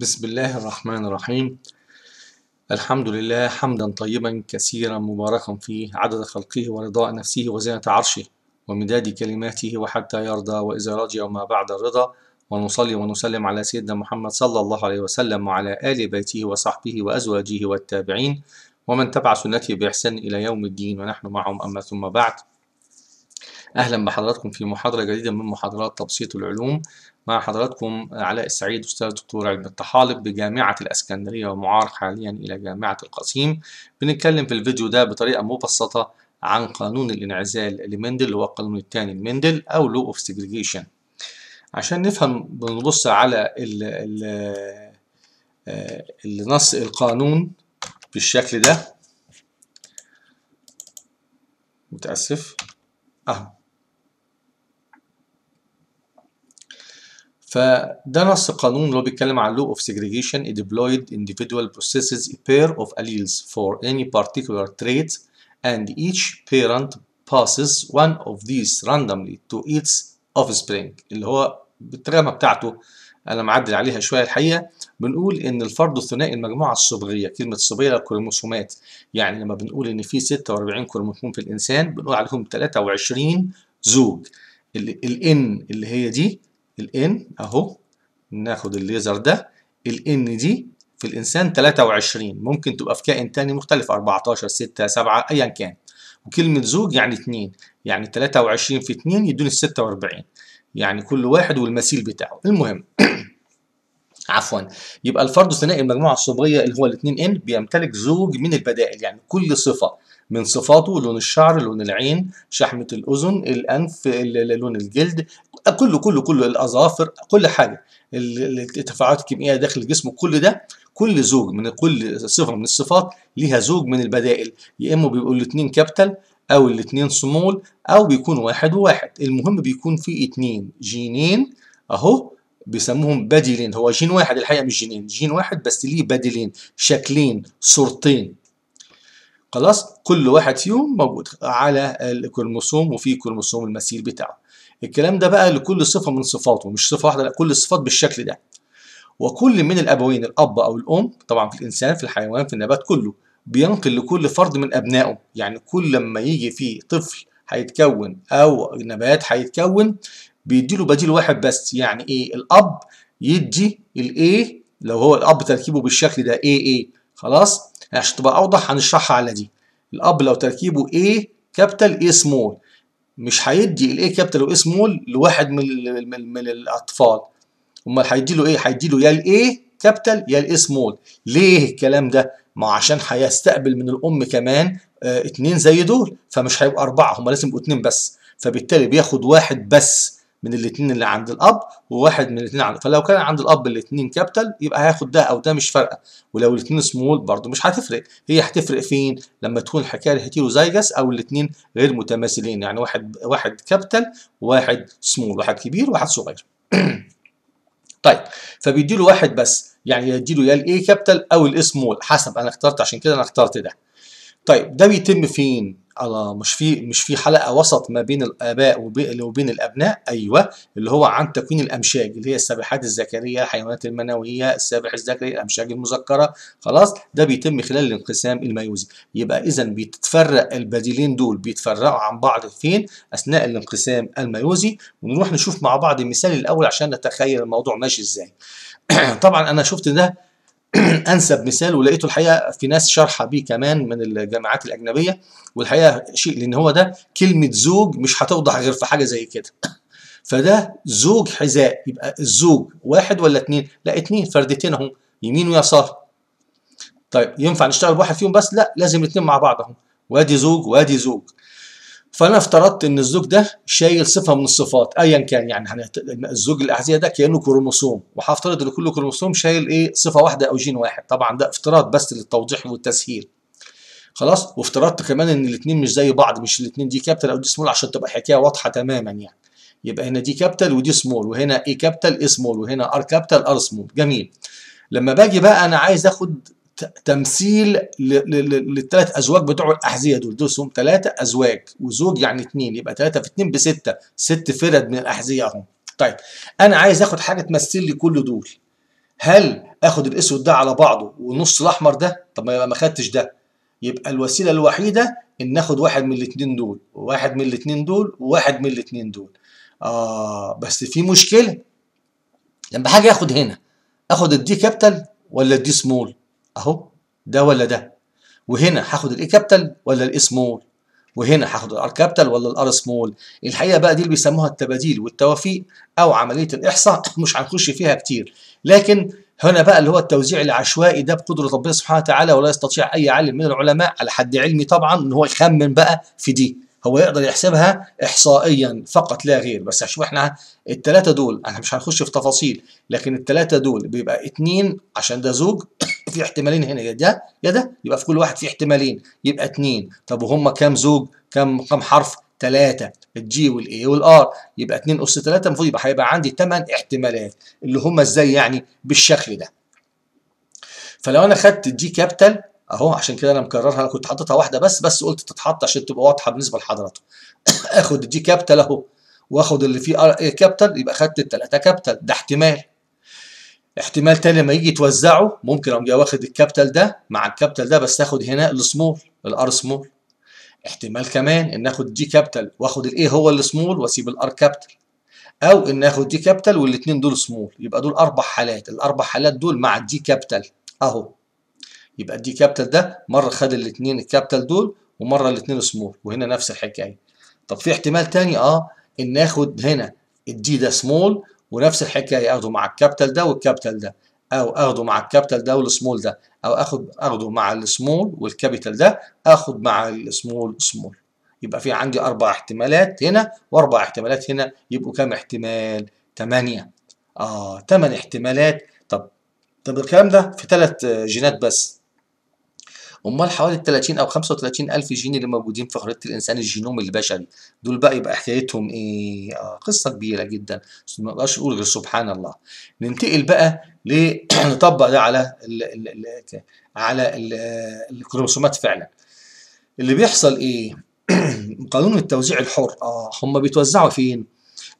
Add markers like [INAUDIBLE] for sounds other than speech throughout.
بسم الله الرحمن الرحيم الحمد لله حمدا طيبا كثيرا مباركا فيه عدد خلقه ورضاء نفسه وزينة عرشه ومداد كلماته وحتى يرضى وإذا رضي وما بعد الرضا ونصلي ونسلم على سيدنا محمد صلى الله عليه وسلم وعلى آل بيته وصحبه وأزواجه والتابعين ومن تبع سنته بإحسان إلى يوم الدين ونحن معهم أما ثم بعد أهلا بحضراتكم في محاضرة جديدة من محاضرات تبسيط العلوم مع حضراتكم علاء السعيد أستاذ دكتور علم الطحالب بجامعة الأسكندرية ومعار حاليا إلى جامعة القصيم بنتكلم في الفيديو ده بطريقة مبسطة عن قانون الانعزال لمندل اللي هو القانون الثاني لمندل أو لو اوف سيجريجيشن عشان نفهم بنبص على ال ال النص القانون بالشكل ده متأسف أهو فدرس قانون اللي هو بيتكلم عن لو اوف سيجريجيشن ديبلويد انديفيدوال individual processes a pair of alleles for any particular trait and each parent passes one of these randomly to its offspring اللي هو بالترجمه بتاعته انا معدل عليها شويه الحقيقه بنقول ان الفرد الثنائي المجموعه الصبغيه كلمه صبغيه الكروموسومات يعني لما بنقول ان في 46 كروموسوم في الانسان بنقول عليهم 23 زوج الان اللي هي دي الان اهو ناخد الليزر ده الان دي في الانسان 23 ممكن تبقى في كائن تاني مختلف 14 6 7 ايا كان وكلمة زوج يعني 2 يعني 23 في 2 يدوني 46 يعني كل واحد والمثيل بتاعه المهم [COUGHS] عفوا يبقى الفرد ثنائي المجموعة الصبغية اللي هو الاثنين ان بيمتلك زوج من البدائل يعني كل صفة من صفاته لون الشعر لون العين شحمة الأذن الأنف لون الجلد كله كله كله الاظافر كل حاجه التفاعلات الكيميائيه داخل الجسم كل ده كل زوج من كل صفه من الصفات ليها زوج من البدائل يا اما بيبقوا الاثنين كابيتال او الاثنين سمول او بيكون واحد وواحد المهم بيكون في اثنين جينين اهو بيسموهم بديلين هو جين واحد الحقيقه مش جينين جين واحد بس ليه بديلين شكلين صورتين خلاص كل واحد فيهم موجود على الكروموسوم وفي كروموسوم المثيل بتاعه الكلام ده بقى لكل صفة من صفاته مش صفة واحدة لا كل الصفات بالشكل ده وكل من الأبوين الأب أو الأم طبعا في الإنسان في الحيوان في النبات كله بينقل لكل فرد من أبنائه يعني كل لما يجي فيه طفل هيتكون أو نبات هيتكون بيديله بديل واحد بس يعني إيه الأب يدي الإيه لو هو الأب تركيبه بالشكل ده إيه إيه خلاص عشان تبقى أوضح هنشرحها على دي الأب لو تركيبه إيه كابيتال إيه سمول مش هيدي الاي كابيتال واس سمول لواحد من الـ من, الـ من الاطفال امال هيدي له ايه هيدي له يا الاي كابيتال يا الاي سمول ليه الكلام ده ما عشان هيستقبل من الام كمان اه اتنين زي دول فمش هيبقى اربعه هم لازم يبقوا اتنين بس فبالتالي بياخد واحد بس من الاثنين اللي عند الاب وواحد من الاثنين عند فلو كان عند الاب الاثنين كابيتال يبقى هياخد ده او ده مش فارقه ولو الاثنين سمول برضه مش هتفرق هي هتفرق فين لما تكون الحكايه الهيتيروزايجس او الاثنين غير متماثلين يعني واحد واحد كابيتال وواحد سمول واحد كبير وواحد صغير [CLEARS THROAT] طيب فبيديله واحد بس يعني يديله يا الاي كابيتال او الاي سمول حسب انا اخترت عشان كده انا اخترت ده طيب ده بيتم فين الله مش في مش في حلقه وسط ما بين الاباء وبين الابناء ايوه اللي هو عن تكوين الامشاج اللي هي السابحات الذكريه الحيوانات المنويه السابح الذكري الامشاج المذكره خلاص ده بيتم خلال الانقسام الميوزي يبقى اذا بيتفرق البديلين دول بيتفرقوا عن بعض فين اثناء الانقسام الميوزي ونروح نشوف مع بعض المثال الاول عشان نتخيل الموضوع ماشي ازاي [CLEARS THROAT] طبعا انا شفت ده [CLEARS THROAT] انسب مثال ولقيته الحقيقه في ناس شارحه بيه كمان من الجامعات الاجنبيه والحقيقه شيء لان هو ده كلمه زوج مش هتوضح غير في حاجه زي كده [CLEARS THROAT] فده زوج حذاء يبقى الزوج واحد ولا اتنين لا اتنين فردتين اهو يمين ويسار طيب ينفع نشتغل بواحد فيهم بس لا لازم الاتنين مع بعض اهو وادي زوج وادي زوج فانا افترضت ان الزوج ده شايل صفه من الصفات ايا كان يعني الزوج الاحذيه ده كانه كروموسوم وهفترض ان كل كروموسوم شايل ايه صفه واحده او جين واحد طبعا ده افتراض بس للتوضيح والتسهيل خلاص وافترضت كمان ان الاثنين مش زي بعض مش الاثنين دي كابيتال او دي سمول عشان تبقى حكايه واضحه تماما يعني يبقى هنا دي كابيتال ودي سمول وهنا اي كابيتال اي سمول وهنا ار كابيتال ار سمول جميل لما باجي بقى انا عايز اخد تمثيل للثلاث ازواج بتوع الاحذيه دول دول هم ثلاثه ازواج وزوج يعني اثنين يبقى ثلاثه في اثنين بسته ست فرد من الاحذيه اهم طيب انا عايز اخد حاجه تمثل لي كل دول هل اخد الاسود ده على بعضه والنص الاحمر ده طب ما ما خدتش ده يبقى الوسيله الوحيده ان اخد واحد من الاثنين دول وواحد من الاثنين دول وواحد من الاثنين دول اه بس في مشكله لما حاجه اخد هنا اخد الدي كابيتال ولا الدي سمول اهو ده ولا ده وهنا هاخد الاي كابيتال ولا الاي سمول وهنا هاخد الار كابيتال ولا الار سمول الحقيقه بقى دي اللي بيسموها التباديل والتوافيق او عمليه الاحصاء [LAUGHS] مش هنخش فيها كتير لكن هنا بقى اللي هو التوزيع العشوائي ده بقدره ربنا سبحانه وتعالى ولا يستطيع اي عالم من العلماء على حد علمي طبعا ان هو يخمن بقى في دي هو يقدر يحسبها احصائيا فقط لا غير بس شوف احنا الثلاثه دول انا مش هنخش في تفاصيل لكن الثلاثه دول بيبقى اتنين عشان ده زوج في احتمالين هنا يا ده يا ده يبقى في كل واحد في احتمالين يبقى اتنين طب وهم كام زوج كام كام حرف تلاتة الجي والاي والار يبقى اتنين اس تلاتة المفروض يبقى هيبقى عندي تمن احتمالات اللي هم ازاي يعني بالشكل ده فلو انا خدت الجي كابيتال اهو عشان كده انا مكررها انا كنت حاططها واحده بس بس قلت تتحط عشان تبقى واضحه بالنسبه لحضراتكم [COUGHS] اخد الجي كابيتال اهو واخد اللي فيه ار اي كابيتال يبقى خدت الثلاثه كابيتال ده احتمال احتمال تاني لما يجي توزعه ممكن اقوم جاي واخد الكابيتال ده مع الكابيتال ده بس اخد هنا السمول الار سمول احتمال كمان ان اخد دي كابيتال واخد الاي هو السمول واسيب الار كابيتال او ان اخد دي كابيتال والاثنين دول سمول يبقى دول اربع حالات الاربع حالات دول مع الدي كابيتال اهو يبقى الدي كابيتال ده مره خد الاثنين الكابيتال دول ومره الاثنين سمول وهنا نفس الحكايه طب في احتمال تاني اه ان اخد هنا الدي ده سمول ونفس الحكايه اخده مع الكابيتال ده والكابيتال ده او اخده مع الكابيتال ده والسمول ده او اخد اخده مع السمول والكابيتال ده اخد مع السمول سمول يبقى في عندي اربع احتمالات هنا واربع احتمالات هنا يبقوا كام احتمال ثمانية اه ثمان احتمالات طب طب الكلام ده في ثلاث جينات بس امال حوالي 30 او 35 الف جين اللي موجودين في خريطه الانسان الجينوم البشري دول بقى يبقى حكايتهم ايه آه، قصه كبيره جدا ما نقدرش نقول غير سبحان الله ننتقل بقى ل [CLEARS THROAT] نطبق ده على ال ال ال على آه، الكروموسومات فعلا اللي بيحصل ايه [CLEARS THROAT] قانون التوزيع الحر اه هم بيتوزعوا فين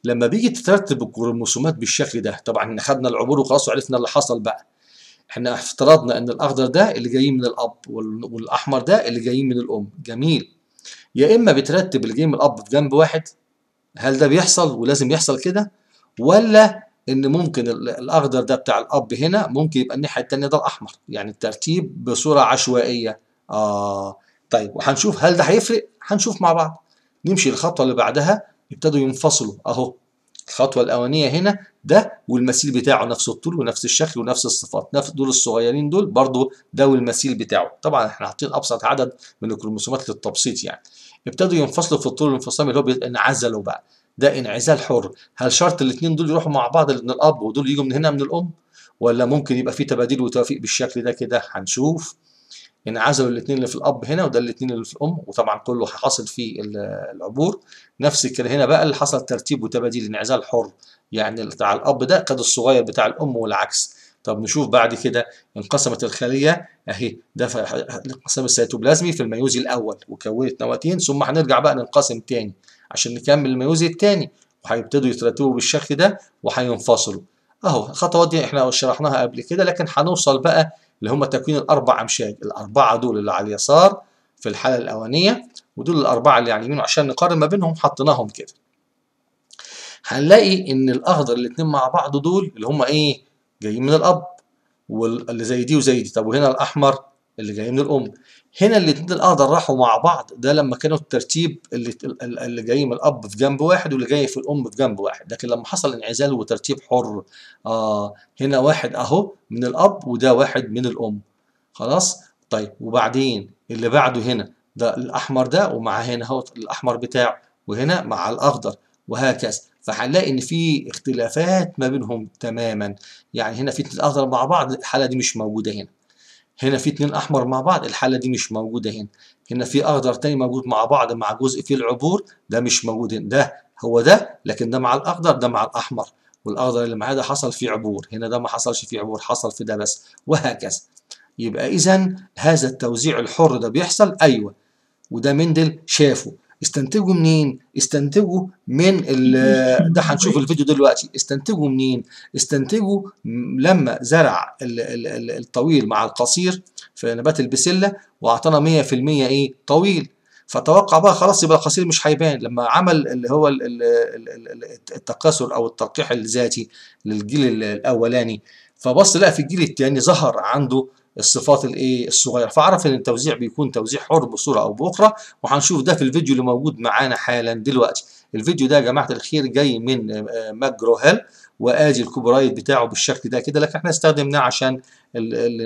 لما بيجي تترتب الكروموسومات بالشكل ده طبعا خدنا العبور وخلاص وعرفنا اللي حصل بقى احنا افترضنا ان الاخضر ده اللي جايين من الاب والاحمر ده اللي جايين من الام جميل يا اما بترتب اللي جاي من الاب في جنب واحد هل ده بيحصل ولازم يحصل كده ولا ان ممكن الاخضر ده بتاع الاب هنا ممكن يبقى الناحيه الثانيه ده الاحمر يعني الترتيب بصوره عشوائيه اه طيب وهنشوف هل ده هيفرق هنشوف مع بعض نمشي الخطوه اللي بعدها يبتدوا ينفصلوا اهو الخطوة الأولانية هنا ده والمثيل بتاعه نفس الطول ونفس الشكل ونفس الصفات نفس دول الصغيرين دول برضو ده والمثيل بتاعه طبعا احنا حاطين أبسط عدد من الكروموسومات للتبسيط يعني ابتدوا ينفصلوا في الطول الانفصام اللي هو انعزلوا بقى ده انعزال حر هل شرط الاثنين دول يروحوا مع بعض من الأب ودول يجوا من هنا من الأم ولا ممكن يبقى في تبادل وتوافيق بالشكل ده كده هنشوف انعزلوا يعني الاثنين اللي في الاب هنا وده الاثنين اللي في الام وطبعا كله حاصل فيه العبور نفس الكلام هنا بقى اللي حصل ترتيب وتباديل انعزال حر يعني بتاع الاب ده قد الصغير بتاع الام والعكس طب نشوف بعد كده انقسمت الخلية اهي ده الانقسام السيتوبلازمي في الميوزي الاول وكونت نواتين ثم هنرجع بقى ننقسم تاني عشان نكمل الميوزي التاني وهيبتدوا يترتبوا بالشكل ده وهينفصلوا اهو الخطوات دي احنا شرحناها قبل كده لكن هنوصل بقى اللي هم تكوين الاربع امشاج الاربعه دول اللي على اليسار في الحاله الاولانيه ودول الاربعه اللي على يعني اليمين عشان نقارن ما بينهم حطيناهم كده هنلاقي ان الاخضر الاثنين مع بعض دول اللي هم ايه جايين من الاب واللي زي دي وزي دي طب وهنا الاحمر اللي جاي من الام هنا الاثنين الاقدر راحوا مع بعض ده لما كانوا الترتيب اللي اللي جاي من الاب في جنب واحد واللي جاي في الام في جنب واحد لكن لما حصل انعزال وترتيب حر آه هنا واحد اهو من الاب وده واحد من الام خلاص طيب وبعدين اللي بعده هنا ده الاحمر ده ومع هنا اهو الاحمر بتاعه وهنا مع الاخضر وهكذا فهنلاقي ان في اختلافات ما بينهم تماما يعني هنا في الاخضر مع بعض الحاله دي مش موجوده هنا هنا في اتنين احمر مع بعض الحاله دي مش موجوده هنا هنا في اخضر تاني موجود مع بعض مع جزء فيه العبور ده مش موجود هنا ده هو ده لكن ده مع الاخضر ده مع الاحمر والاخضر اللي معاه ده حصل فيه عبور هنا ده ما حصلش فيه عبور حصل في ده بس وهكذا يبقى اذا هذا التوزيع الحر ده بيحصل ايوه وده مندل شافه استنتجوا منين استنتجوا من ال [LAUGHS] ده هنشوف الفيديو دلوقتي استنتجوا منين استنتجوا لما زرع الطويل مع القصير في نبات البسله واعطانا 100% ايه طويل فتوقع بقى خلاص يبقى القصير مش هيبان لما عمل اللي هو التكاثر او التلقيح الذاتي للجيل الاولاني فبص لقى في الجيل الثاني ظهر عنده الصفات الايه الصغيره فاعرف ان التوزيع بيكون توزيع حر بصوره او باخرى وهنشوف ده في الفيديو اللي موجود معانا حالا دلوقتي الفيديو ده يا جماعه الخير جاي من آه، ماجرو هيل وادي الكوبرايت بتاعه بالشكل ده كده لكن احنا استخدمناه عشان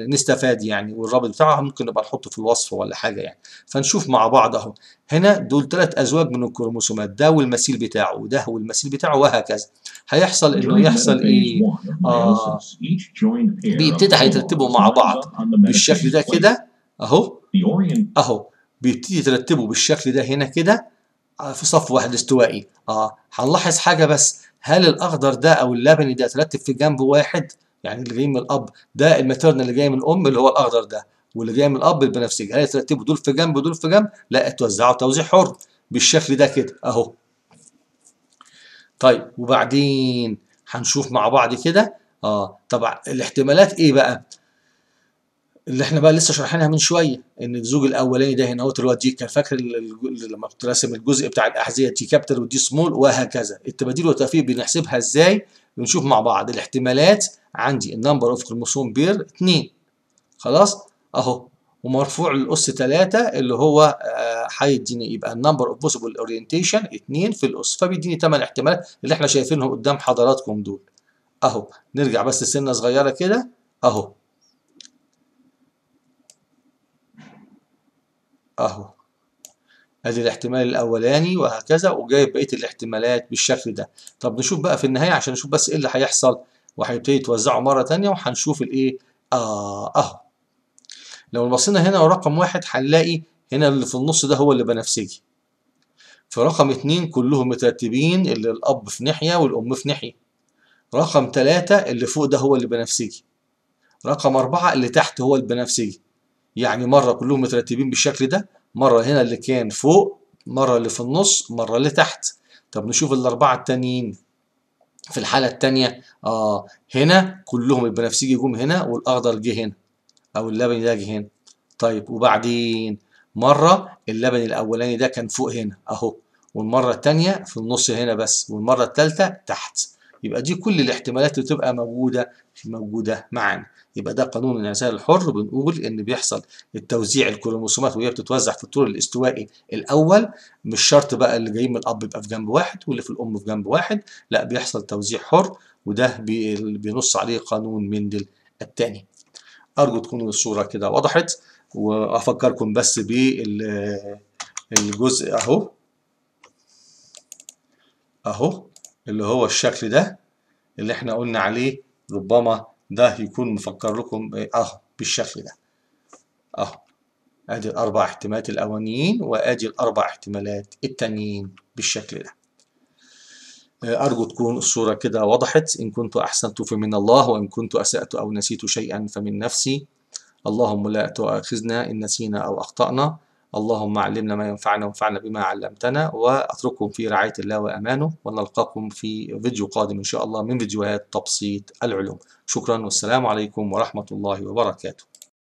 نستفاد يعني والرابط بتاعه ممكن نبقى نحطه في الوصف ولا حاجه يعني فنشوف مع بعض اهو هنا دول ثلاث ازواج من الكروموسومات ده والمثيل بتاعه وده والمثيل بتاعه وهكذا هيحصل انه يحصل ايه اه بيبتدي هيترتبوا مع بعض بالشكل ده كده اهو اهو بيبتدي يترتبوا بالشكل ده هنا كده آه، في صف واحد استوائي اه هنلاحظ حاجة بس هل الأخضر ده أو اللبني ده ترتب في جنب واحد يعني اللي جاي من الأب ده الماتيرنال اللي جاي من الأم اللي هو الأخضر ده واللي جاي من الأب البنفسجي هل ترتبوا دول في جنب ودول في جنب؟ لا اتوزعوا توزيع حر بالشكل ده كده أهو طيب وبعدين هنشوف مع بعض كده اه طبعا الاحتمالات ايه بقى؟ اللي احنا بقى لسه شرحناها من شويه ان الزوج الاولاني ده هنا اهوت اللي هو دي كان فاكر لما كنت راسم الجزء بتاع الاحذيه دي كابيتال ودي سمول وهكذا التباديل والتوافيق بنحسبها ازاي بنشوف مع بعض الاحتمالات عندي النمبر اوف كروموسوم بير 2 خلاص اهو ومرفوع للاس 3 اللي هو آه، هيديني يبقى النمبر اوف بوسيبل اورينتيشن 2 في الاس فبيديني 8 احتمالات اللي احنا شايفينهم قدام حضراتكم دول اهو نرجع بس سنه صغيره كده اهو أهو ادي الاحتمال الاولاني وهكذا وجايب بقيه الاحتمالات بالشكل ده طب نشوف بقى في النهايه عشان نشوف بس ايه اللي هيحصل وهيبتدي يتوزعوا مره ثانيه وهنشوف الايه اه اهو لو بصينا هنا ورقم واحد هنلاقي هنا اللي في النص ده هو اللي بنفسجي في رقم اتنين كلهم مترتبين اللي الاب في ناحيه والام في ناحيه رقم تلاتة اللي فوق ده هو اللي بنفسجي رقم أربعة اللي تحت هو البنفسجي يعني مرة كلهم مترتبين بالشكل ده مرة هنا اللي كان فوق مرة اللي في النص مرة اللي تحت طب نشوف الأربعة التانيين في الحالة التانية آه هنا كلهم البنفسجي جم هنا والأخضر جه هنا أو اللبني ده جه هنا طيب وبعدين مرة اللبني الأولاني ده كان فوق هنا أهو والمرة التانية في النص هنا بس والمرة التالتة تحت يبقى دي كل الاحتمالات اللي تبقى موجودة في موجودة معانا يبقى ده قانون الانعزال الحر بنقول ان بيحصل التوزيع الكروموسومات وهي بتتوزع في الطول الاستوائي الاول مش شرط بقى اللي جاي من الاب يبقى في جنب واحد واللي في الام في جنب واحد لا بيحصل توزيع حر وده بينص عليه قانون مندل الثاني ارجو تكون الصورة كده وضحت وافكركم بس بالجزء اهو اهو اللي هو الشكل ده اللي احنا قلنا عليه ربما ده يكون مفكر لكم إيه؟ اهو بالشكل ده اهو ادي الاربع احتمالات الاولانيين وادي الاربع احتمالات التانيين بالشكل ده إيه، أرجو تكون الصورة كده وضحت إن كنت أحسنت فمن الله وإن كنت أسأت أو نسيت شيئا فمن نفسي اللهم لا تؤاخذنا إن نسينا أو أخطأنا اللهم علمنا ما ينفعنا وانفعنا بما علمتنا وأترككم في رعاية الله وأمانه ونلقاكم في فيديو قادم إن شاء الله من فيديوهات تبسيط العلوم شكرا والسلام عليكم ورحمة الله وبركاته